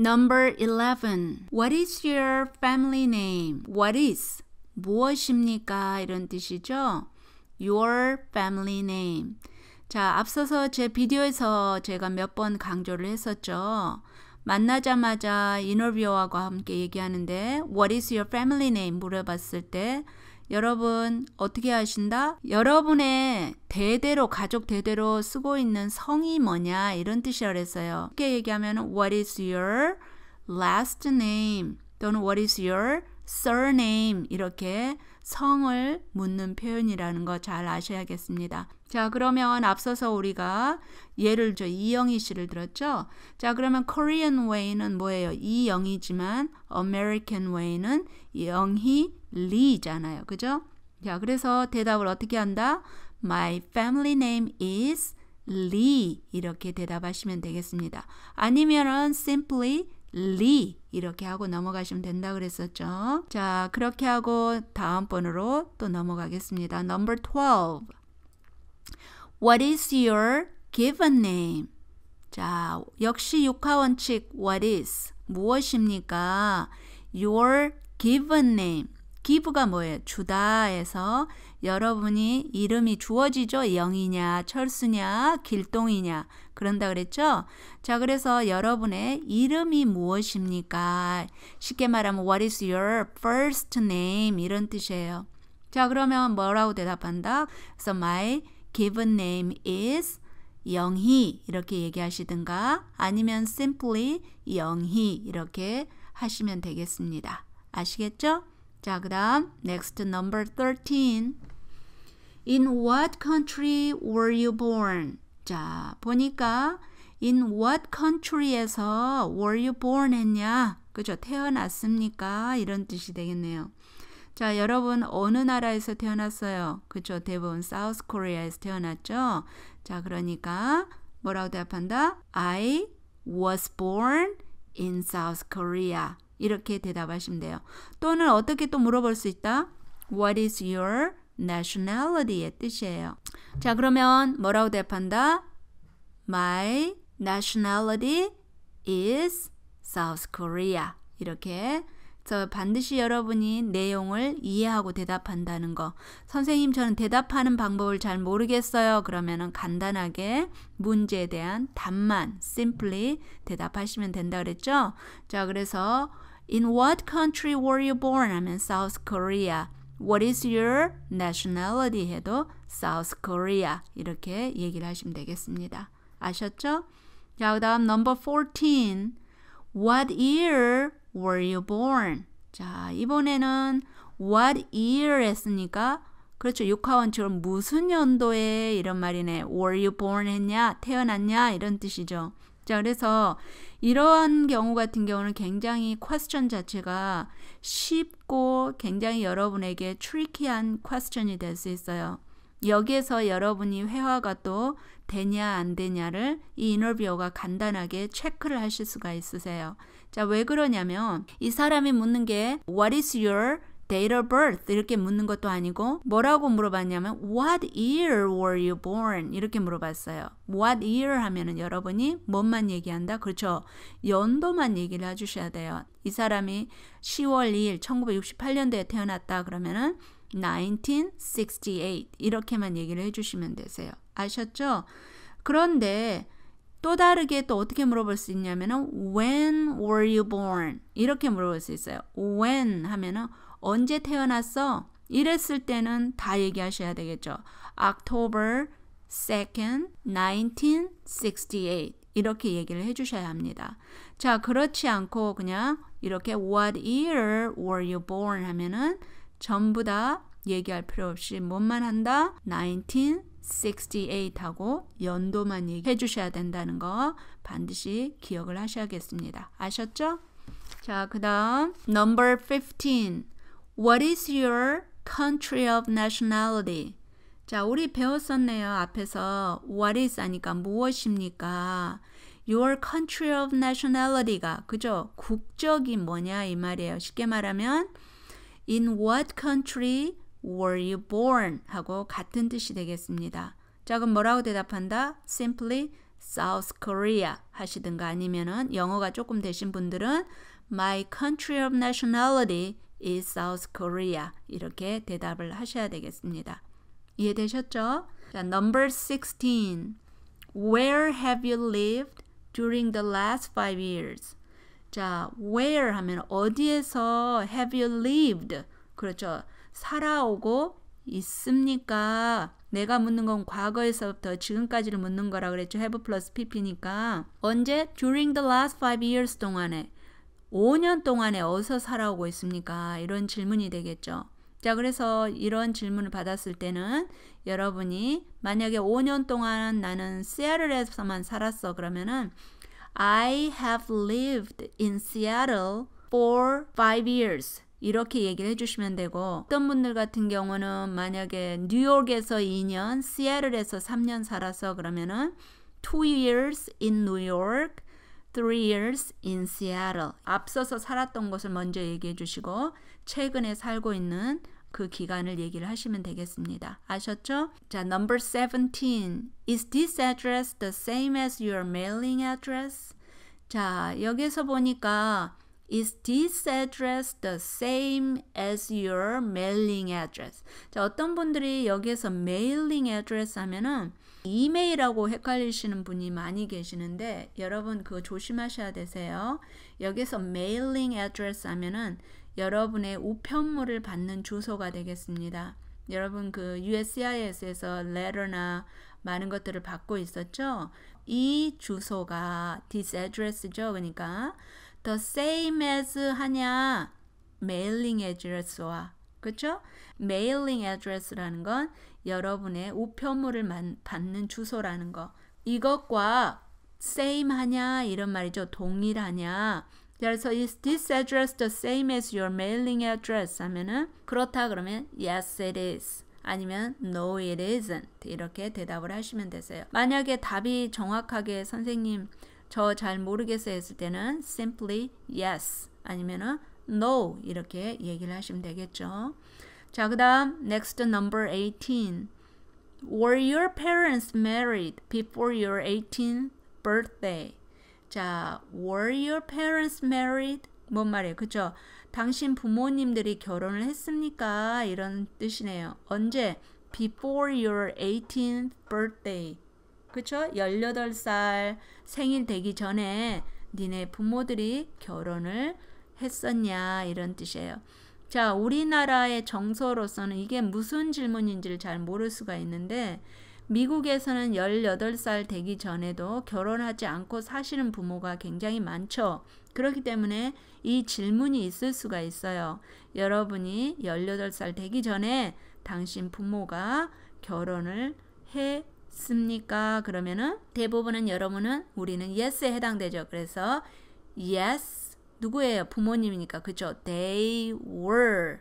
Number 11. What is your family name? What is? 무엇입니까? 이런 뜻이죠. Your family name. 자, 앞서서 제 비디오에서 제가 몇 번 강조를 했었죠. 만나자마자 인터뷰어하 함께 얘기하는데 What is your family name? 물어봤을 때 여러분 어떻게 하신다? 여러분의 대대로 가족 대대로 쓰고 있는 성이 뭐냐 이런 뜻이라 그랬어요. 쉽게 얘기하면 what is your last name 또는 what is your surname 이렇게 성을 묻는 표현이라는 거 잘 아셔야겠습니다. 자, 그러면 앞서서 우리가 예를 들어 이영희 씨를 들었죠? 자, 그러면 Korean way는 뭐예요? 이영희지만 American way는 영희 리잖아요. 그죠? 자, 그래서 대답을 어떻게 한다? My family name is Lee 이렇게 대답하시면 되겠습니다. 아니면은 simply 리 이렇게 하고 넘어가시면 된다 그랬었죠. 자, 그렇게 하고 다음번으로 또 넘어가겠습니다. Number 12. What is your given name? 자, 역시 육하 원칙 What is 무엇입니까? Your given name. give가 뭐예요? 주다에서 여러분이 이름이 주어지죠. 영이냐, 철수냐, 길동이냐. 그런다 그랬죠? 자, 그래서 여러분의 이름이 무엇입니까? 쉽게 말하면 what is your first name 이런 뜻이에요. 자, 그러면 뭐라고 대답한다? 그래 my given name is 영희 이렇게 얘기하시든가 아니면 simply 영희 이렇게 하시면 되겠습니다. 아시겠죠? 자, 그다음 next number 13. In what country were you born? 자, 보니까 in what country에서 were you born 했냐? 그죠? 태어났습니까? 이런 뜻이 되겠네요. 자, 여러분 어느 나라에서 태어났어요? 그쵸? 대부분 사우스 코리아에서 태어났죠? 자, 그러니까 뭐라고 대답한다? I was born in South Korea. 이렇게 대답하시면 돼요. 또는 어떻게 또 물어볼 수 있다? What is your nationality의 뜻이에요. 자, 그러면 뭐라고 대답한다? My nationality is South Korea. 이렇게 저 반드시 여러분이 내용을 이해하고 대답한다는 거. 선생님, 저는 대답하는 방법을 잘 모르겠어요. 그러면은 간단하게 문제에 대한 답만 simply 대답하시면 된다 그랬죠? 자, 그래서 In what country were you born? 하면 South Korea. What is your nationality? 해도 South Korea. 이렇게 얘기를 하시면 되겠습니다. 아셨죠? 자, 그 다음 넘버 14. What year were you born? 자, 이번에는 what year 했으니까 그렇죠. 육하원처럼 무슨 연도에 이런 말이네. were you born 했냐? 태어났냐? 이런 뜻이죠. 자, 그래서 이러한 경우 같은 경우는 굉장히 퀘스천 자체가 쉽고 굉장히 여러분에게 트리키한 퀘스천이 될 수 있어요. 여기에서 여러분이 회화가 또 되냐 안 되냐를 이 인터뷰어가 간단하게 체크를 하실 수가 있으세요. 자, 왜 그러냐면 이 사람이 묻는 게 What is your date of birth 이렇게 묻는 것도 아니고 뭐라고 물어봤냐면 what year were you born 이렇게 물어봤어요. what year 하면은 여러분이 뭔만 얘기한다. 그렇죠. 연도만 얘기를 해 주셔야 돼요. 이 사람이 10월 2일 1968년도에 태어났다 그러면은 1968 이렇게만 얘기를 해주시면 되세요. 아셨죠? 그런데 또 다르게 또 어떻게 물어볼 수 있냐면은 when were you born 이렇게 물어볼 수 있어요. when 하면은 언제 태어났어? 이랬을 때는 다 얘기하셔야 되겠죠. October 2nd 1968 이렇게 얘기를 해주셔야 합니다. 자 그렇지 않고 그냥 이렇게 what year were you born 하면은 전부 다 얘기할 필요 없이 뭔만 한다? 1968하고 연도만 얘기해 주셔야 된다는 거 반드시 기억을 하셔야겠습니다. 아셨죠? 자, 그 다음 number 15 What is your country of nationality? 자, 우리 배웠었네요. 앞에서 what is 하니까 무엇입니까? your country of nationality가 그죠? 국적이 뭐냐 이 말이에요. 쉽게 말하면 In what country were you born? 하고 같은 뜻이 되겠습니다. 자, 그럼 뭐라고 대답한다? Simply South Korea 하시든가 아니면은 영어가 조금 되신 분들은 My country of nationality is South Korea 이렇게 대답을 하셔야 되겠습니다. 이해되셨죠? 자, number 16. Where have you lived during the last five years? 자, where 하면 어디에서 have you lived? 그렇죠. 살아오고 있습니까? 내가 묻는 건 과거에서부터 지금까지를 묻는 거라 그랬죠. have plus pp니까. 언제? during the last five years 동안에 5년 동안에 어디서 살아오고 있습니까? 이런 질문이 되겠죠. 자, 그래서 이런 질문을 받았을 때는 여러분이 만약에 5년 동안 나는 시애틀에서만 살았어. 그러면은 I have lived in Seattle for five years. 이렇게 얘기를 해주시면 되고 어떤 분들 같은 경우는 만약에 뉴욕에서 2년, 시애틀에서 3년 살아서 그러면은 two years in New York, three years in Seattle. 앞서서 살았던 것을 먼저 얘기해 주시고 최근에 살고 있는 그 기간을 얘기를 하시면 되겠습니다. 아셨죠? 자, number 17. Is this address the same as your mailing address? 자, 여기서 보니까 Is this address the same as your mailing address? 자, 어떤 분들이 여기에서 mailing address 하면은 이메일하고 헷갈리시는 분이 많이 계시는데 여러분 그거 조심하셔야 되세요. 여기서 mailing address 하면은 여러분의 우편물을 받는 주소가 되겠습니다. 여러분 그 USCIS에서 letter나 많은 것들을 받고 있었죠. 이 주소가 this address죠. 그러니까 the same as 하냐 mailing address와 그렇죠? 메일링 address라는 건 여러분의 우편물을 만, 받는 주소라는 거. 이것과 same 하냐 이런 말이죠. 동일하냐. 그래서 is this address the same as your mailing address 하면은 그렇다 그러면 yes it is. 아니면 no it isn't 이렇게 대답을 하시면 되세요. 만약에 답이 정확하게 선생님 저 잘 모르겠어요 했을 때는 simply yes 아니면은 no 이렇게 얘기를 하시면 되겠죠. 자, 그 다음 next number 18 Were your parents married before your 18th birthday? 자, were your parents married? 뭔 말이에요? 그죠? 당신 부모님들이 결혼을 했습니까? 이런 뜻이네요. 언제? Before your 18th birthday. 그쵸? 18살 생일 되기 전에 니네 부모들이 결혼을 했었냐 이런 뜻이에요. 자, 우리나라의 정서로서는 이게 무슨 질문인지를 잘 모를 수가 있는데 미국에서는 18살 되기 전에도 결혼하지 않고 사시는 부모가 굉장히 많죠. 그렇기 때문에 이 질문이 있을 수가 있어요. 여러분이 18살 되기 전에 당신 부모가 결혼을 했습니까? 그러면은 대부분은 여러분은 우리는 yes에 해당되죠. 그래서 yes 누구예요? 부모님이니까 그죠? They were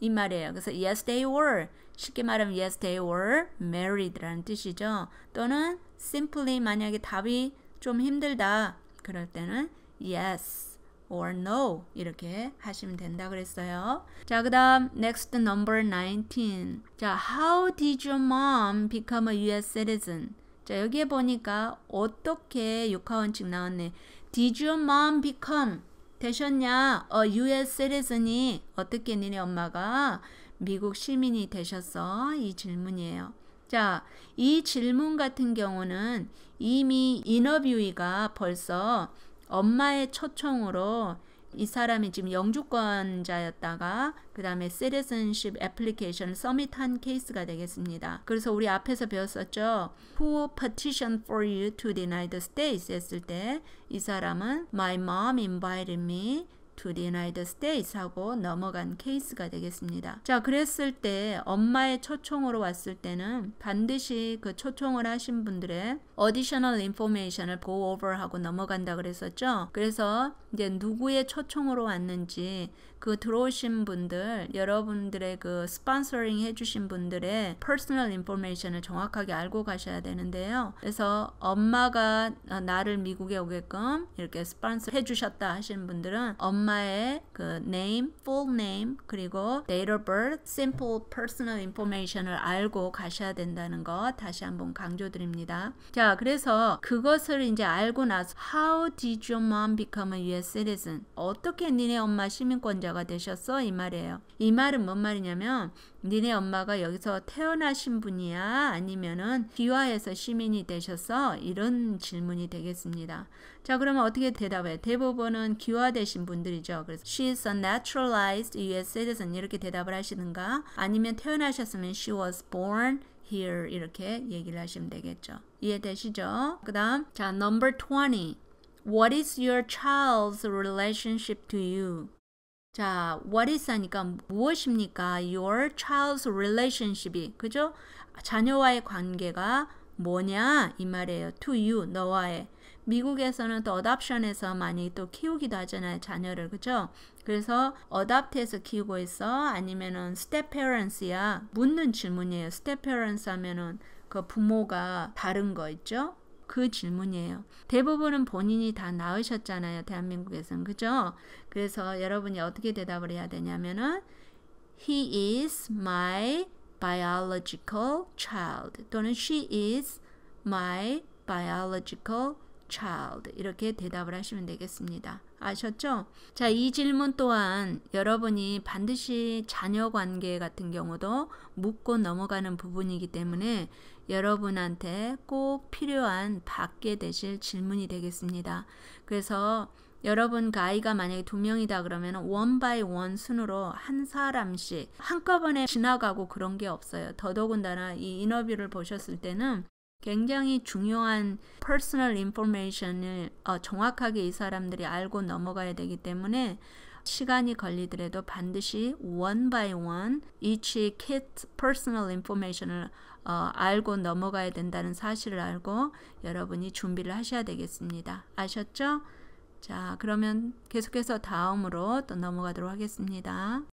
이 말이에요. 그래서 yes they were 쉽게 말하면 yes they were married라는 뜻이죠. 또는 simply 만약에 답이 좀 힘들다 그럴 때는 yes or no 이렇게 하시면 된다 그랬어요. 자, 그다음 next number 19. 자, how did your mom become a US citizen? 자, 여기에 보니까 어떻게 6하원칙 나왔네. Did your mom become 되셨냐? 어, US citizen이 어떻게 니네 엄마가 미국 시민이 되셨어? 이 질문이에요. 자, 이 질문 같은 경우는 이미 인어뷰이가 벌써 엄마의 초청으로 이 사람이 지금 영주권자였다가 그 다음에 citizenship application 서밋한 케이스가 되겠습니다. 그래서 우리 앞에서 배웠었죠. Who petitioned for you to the United States 했을 때 이 사람은 My mom invited me to the United States 하고 넘어간 케이스가 되겠습니다. 자, 그랬을 때 엄마의 초청으로 왔을 때는 반드시 그 초청을 하신 분들의 additional information을 go over 하고 넘어간다 그랬었죠. 그래서 이제 누구의 초청으로 왔는지 그 들어오신 분들 여러분들의 그 스폰서링 해주신 분들의 personal information을 정확하게 알고 가셔야 되는데요. 그래서 엄마가 나를 미국에 오게끔 이렇게 스폰서 해주셨다 하시는 분들은 엄마 엄마의 그 name, full name 그리고 date of birth, simple personal information을 알고 가셔야 된다는 거 다시 한번 강조드립니다. 자, 그래서 그것을 이제 알고 나서 how did your mom become a US citizen? 어떻게 니네 엄마 시민권자가 되셨어? 이 말이에요. 이 말은 뭔 말이냐면 니네 엄마가 여기서 태어나신 분이야? 아니면은 귀화해서 시민이 되셔서 이런 질문이 되겠습니다. 자, 그러면 어떻게 대답해? 대부분은 귀화되신 분들이죠. 그래서 she is a naturalized US citizen 이렇게 대답을 하시는가? 아니면 태어나셨으면 she was born here 이렇게 얘기를 하시면 되겠죠. 이해되시죠? 그다음 자, number 20. What is your child's relationship to you? 자, what is 하니까 무엇입니까? Your child's relationship이 그죠? 자녀와의 관계가 뭐냐 이 말이에요. To you 너와의 미국에서는 또 어답션에서 많이 또 키우기도 하잖아요 자녀를 그죠? 그래서 어답트해서 키우고 있어 아니면은 step parents야 묻는 질문이에요. step parents 하면은 그 부모가 다른 거 있죠? 그 질문이에요. 대부분은 본인이 다 나으셨잖아요. 대한민국에서는. 그죠? 그래서 여러분이 어떻게 대답을 해야 되냐면은 He is my biological child 또는 She is my biological child 이렇게 대답을 하시면 되겠습니다. 아셨죠? 자, 이 질문 또한 여러분이 반드시 자녀 관계 같은 경우도 묻고 넘어가는 부분이기 때문에 여러분한테 꼭 필요한 받게 되실 질문이 되겠습니다. 그래서 여러분 가이가 그 만약에 두 명이다 그러면 원 바이 원 순으로 한 사람씩 한꺼번에 지나가고 그런 게 없어요. 더더군다나 이 인터뷰를 보셨을 때는 굉장히 중요한 퍼스널 인포메이션을 어, 정확하게 이 사람들이 알고 넘어가야 되기 때문에 시간이 걸리더라도 반드시 one by one each kid personal information을 어, 알고 넘어가야 된다는 사실을 알고 여러분이 준비를 하셔야 되겠습니다. 아셨죠? 자, 그러면 계속해서 다음으로 또 넘어가도록 하겠습니다.